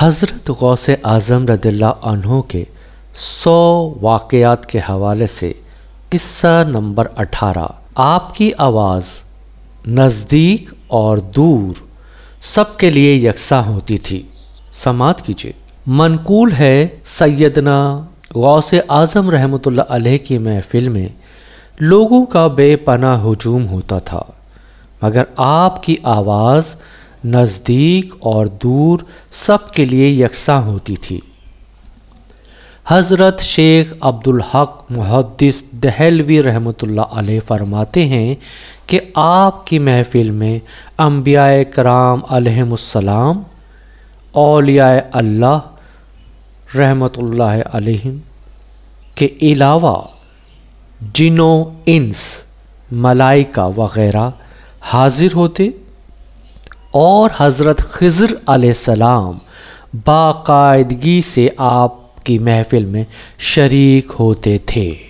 हज़रत गौस आज़म रदिल्ला के सौ वाक़ात के हवाले से किस्सा नंबर अठारह आपकी आवाज़ नज़दीक और दूर सब के लिए यकसा होती थी समात कीजिए मनकूल है सैदना गौस आज़म रहमत अलैह की महफिल में लोगों का बेपना हजूम होता था मगर आपकी आवाज़ नज़दीक और दूर सब के लिए यकसा होती थी हज़रत शेख अब्दुल हक मुहदस दहलवी रहमतुल्लाह अलैह फरमाते हैं कि आपकी महफ़िल में अम्बिया कराम अलिया अल्लाह रहमतुल्लाह अलैहिम के अलावा जिनो इंस मलाइका वगैरह हाजिर होते और हज़रत खज़र आसमाम बाकायदगी से आपकी महफ़िल में शरीक होते थे